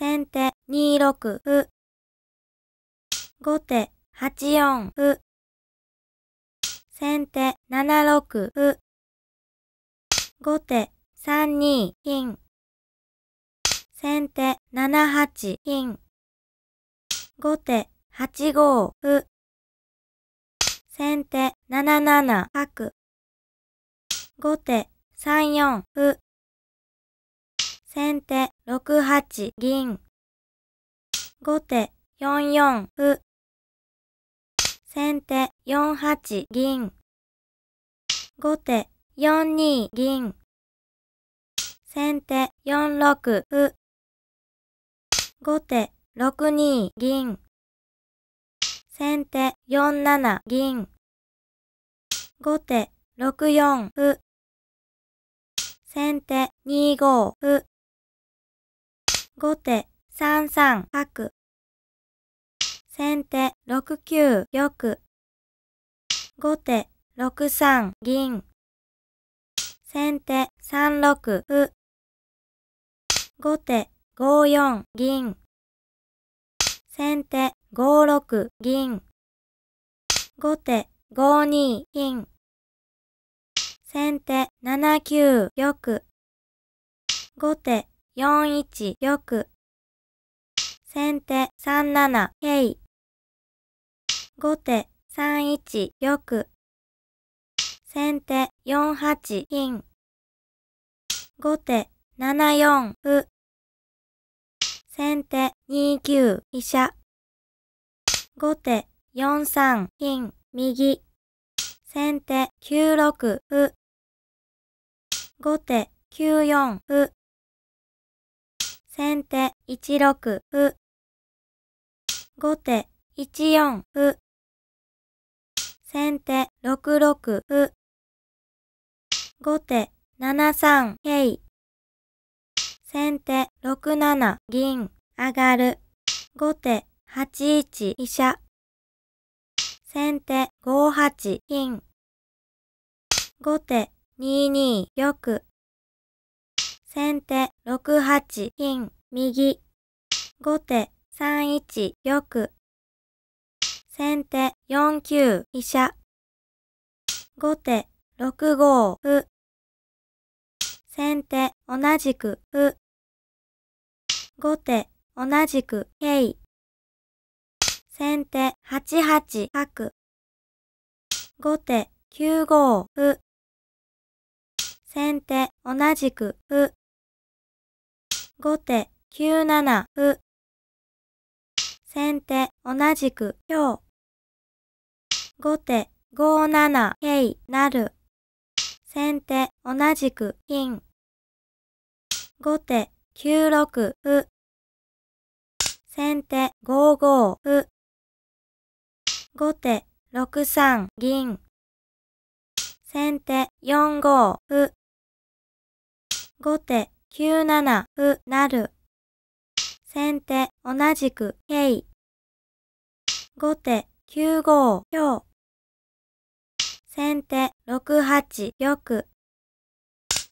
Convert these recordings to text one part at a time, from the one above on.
先手2六歩。後手8四歩。先手7六歩。後手3二金。先手7八金。後手8五歩。先手7七角。後手3四歩。先手6八銀。後手4四歩。先手4八銀。後手4二銀。先手4六歩。後手6二銀。先手4七銀。後手6四歩。先手2五歩。後手3三角。先手6九玉。後手6三銀。先手3六歩。後手5四銀。先手5六銀。後手5二銀。先手7九玉。後手4一玉。先手3七桂。後手3一玉。先手4八金。後手7四歩。先手2九飛車。後手4三金右。先手9六歩。後手9四歩。先手1六歩。後手1四歩。先手6六歩。後手7三い。先手6七銀上がる。後手8一飛車。先手5八金。後手2二玉。先手6八金、右。後手3一玉。先手4九飛車。後手6五歩。先手同じく歩。後手同じく桂。先手8八角。後手9五歩。先手同じく歩。後手9七歩。先手同じく今日。後手5七いなる。先手同じく金。後手9六歩。先手5五歩。後手6三銀。先手4五歩。後手9七う、なる。先手同じくい。後手9五う。先手6八玉。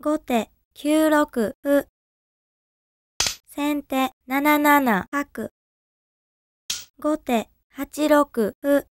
後手9六う。先手7七角。後手8六う。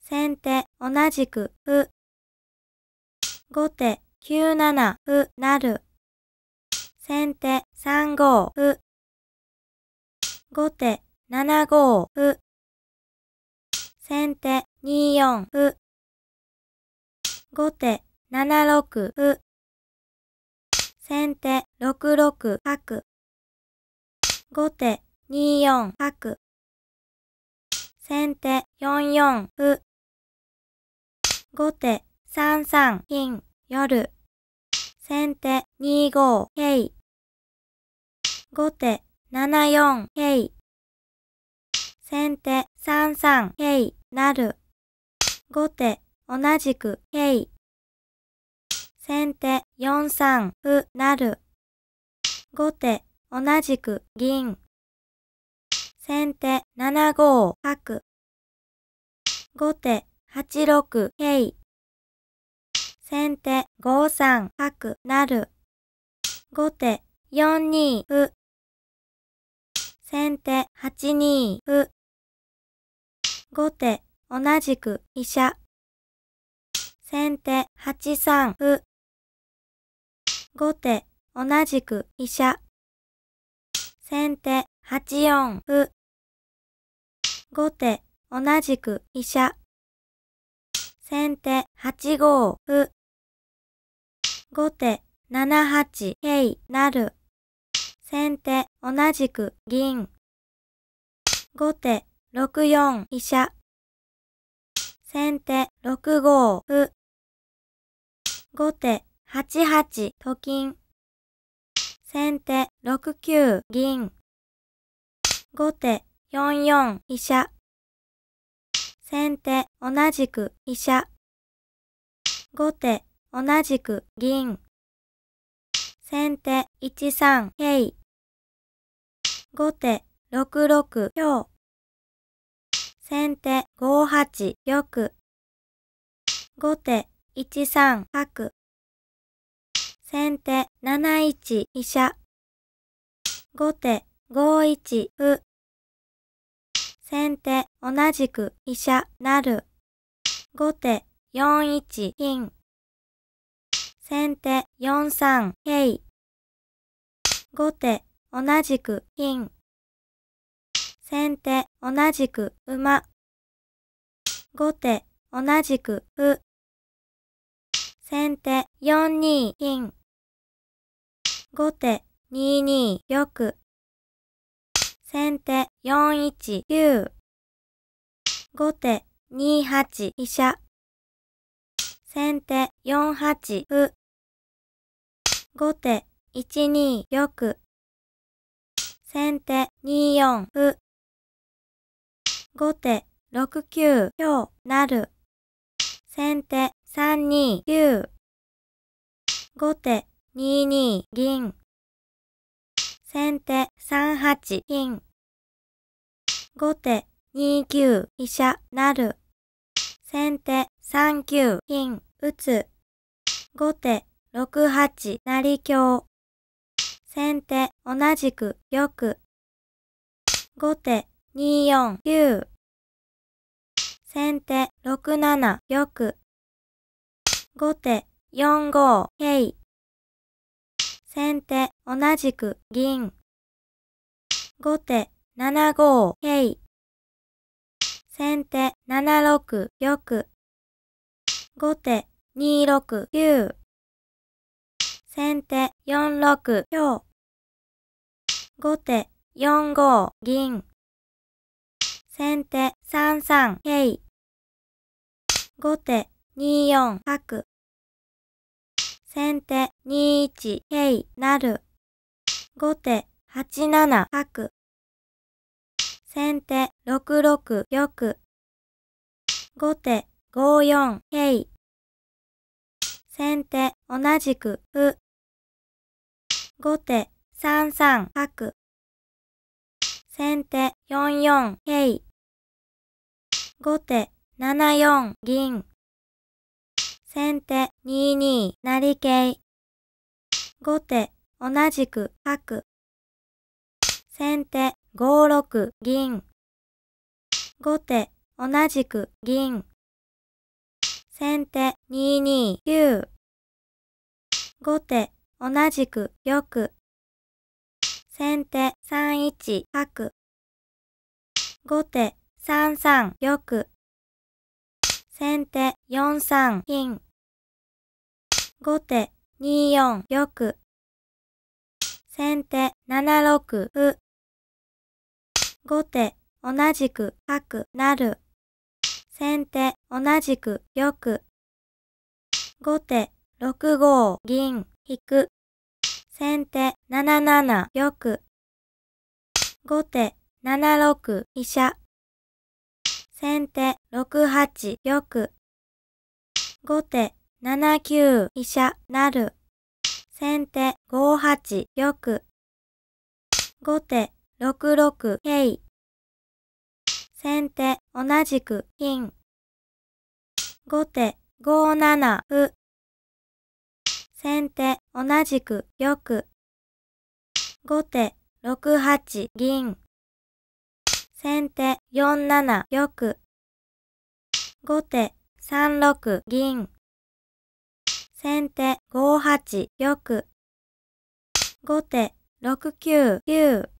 先手同じくう。後手9七う、なる。先手3五歩。後手7五歩。先手2四歩。後手7六歩。先手6六角。後手2四角。先手4四歩。後手3三金夜。先手 25K。後手 74K。先手 33K なる。後手同じくい先手4三歩なる。後手同じく銀。先手7五角。後手8六 K。先手5三角なる。後手4二歩。先手8二歩。後手同じく飛車。先手8三歩。後手同じく飛車。先手8四歩。後手同じく飛車。先手8五歩。後手7八桂成。先手同じく銀。後手6四飛車。先手6五歩。後手8八と金。先手6九銀。後手4四飛車。先手同じく飛車。後手同じく銀。先手1三桂。後手6六強。先手5八玉。後手1三角。先手7一飛車。後手5一歩。先手同じく飛車なる。後手4一金。先手4三桂。後手同じく金。先手同じく馬。後手同じく歩。先手4二金。後手2二玉。先手4一9。後手2八飛車。先手4八歩。後手1二玉。先手2四歩。後手6九強なる。先手3二九。後手2二銀。先手3八金。後手2九飛車なる。先手3九金打つ。後手六八成香。先手同じく玉。後手2四9。先手6七玉。後手4五い！先手同じく銀。後手7五い！先手7六玉。後手2六9。先手4六強。後手4五銀。先手3三桂。後手2四角。先手2一桂成。後手8七角。先手6六玉。後手5四桂。先手同じくう。後手3三角。先手4四桂。後手7四銀。先手2二成桂。後手同じく角。先手5六銀。後手同じく銀。先手2二9。後手同じく、よく。先手三一角。後手三三玉。先手四三金。後手二四玉。先手七六歩。後手同じく角なる。先手同じく玉。後手六五銀。引く。先手7七玉。後手7六飛車。先手6八玉。後手7九飛車なる。先手5八玉。後手6六平。先手同じく金。後手5七歩。先手、同じく、玉。後手、6八銀。先手、4七玉。後手、3六銀。先手、5八玉。後手、6九九。